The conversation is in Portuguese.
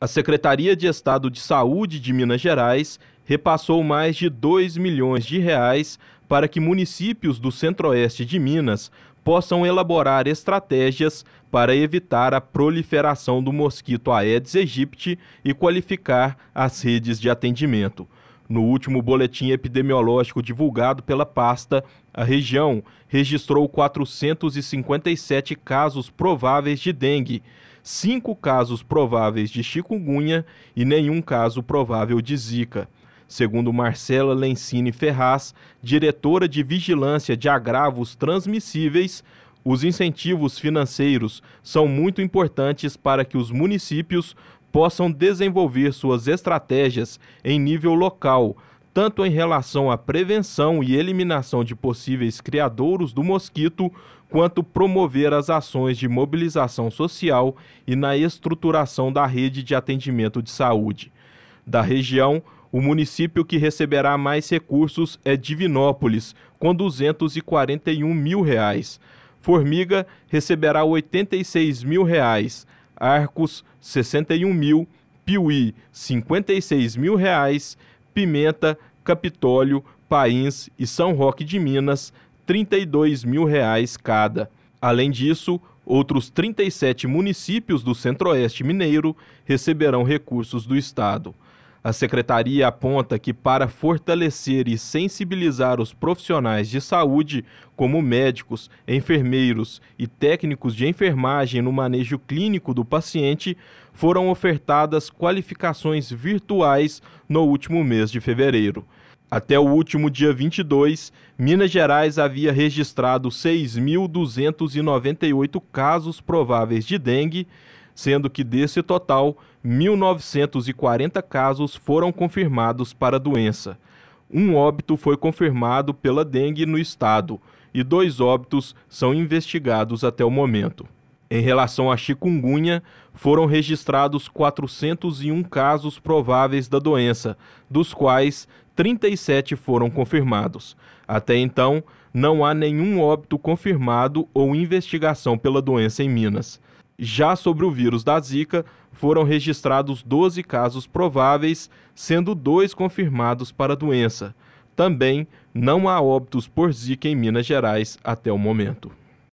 a Secretaria de Estado de Saúde de Minas Gerais repassou mais de 2 milhões de reais para que municípios do centro-oeste de Minas possam elaborar estratégias para evitar a proliferação do mosquito Aedes aegypti e qualificar as redes de atendimento. No último boletim epidemiológico divulgado pela pasta, a região registrou 457 casos prováveis de dengue, 5 casos prováveis de chikungunya e nenhum caso provável de zika. Segundo Marcela Lencini Ferraz, diretora de Vigilância de Agravos Transmissíveis, os incentivos financeiros são muito importantes para que os municípios possam desenvolver suas estratégias em nível local, tanto em relação à prevenção e eliminação de possíveis criadouros do mosquito, quanto promover as ações de mobilização social e na estruturação da rede de atendimento de saúde. Da região, o município que receberá mais recursos é Divinópolis, com 241 mil reais. Formiga receberá 86 mil reais. Arcos, 61 mil, Piuí, 56 mil reais, Pimenta, Capitólio, Pains e São Roque de Minas, 32 mil reais cada. Além disso, outros 37 municípios do Centro-Oeste Mineiro receberão recursos do Estado. A secretaria aponta que, para fortalecer e sensibilizar os profissionais de saúde, como médicos, enfermeiros e técnicos de enfermagem no manejo clínico do paciente, foram ofertadas qualificações virtuais no último mês de fevereiro. Até o último dia 22, Minas Gerais havia registrado 6.298 casos prováveis de dengue, sendo que desse total, 1.940 casos foram confirmados para a doença. Um óbito foi confirmado pela dengue no estado e dois óbitos são investigados até o momento. Em relação à chikungunya, foram registrados 401 casos prováveis da doença, dos quais 37 foram confirmados. Até então, não há nenhum óbito confirmado ou investigação pela doença em Minas. Já sobre o vírus da Zika, foram registrados 12 casos prováveis, sendo dois confirmados para a doença. Também não há óbitos por Zika em Minas Gerais até o momento.